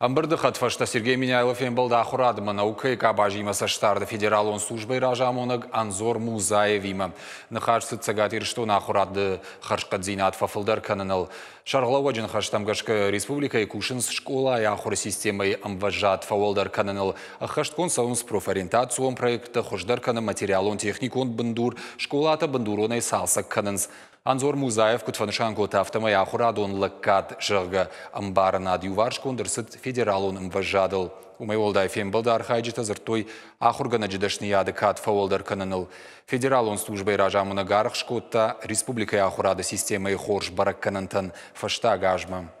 Амбырды қатфашта Сергей Миняйлов ембілді ақұрадымы науқы кабажима саштарды федералон службы ражамоныг Анзор Музаевимы. Нұқарсы цагатир что на ақұрады қаршқат зейнат фафылдар каныныл. Шарғылау ажын қаштамғашқы республика Кушинс школа яқұры системай амважат фауалдар каныныл. Аққашткон саунс профориентацион проекты құждар каны материалон техникон бұндур, школаты Анзор Музаев күтфанышан көтафтыма яқұрадон лыққат жығы ады юварш көндірсіт федералон ұмважадыл. Умай олдай фембылда архайджита зыртой ахургана жидашны яды кат фауылдар кыныныл. Федералон службай ражамына ғарық шқытта республика ақырады системай хорш барак кынынтын фашта гажмы.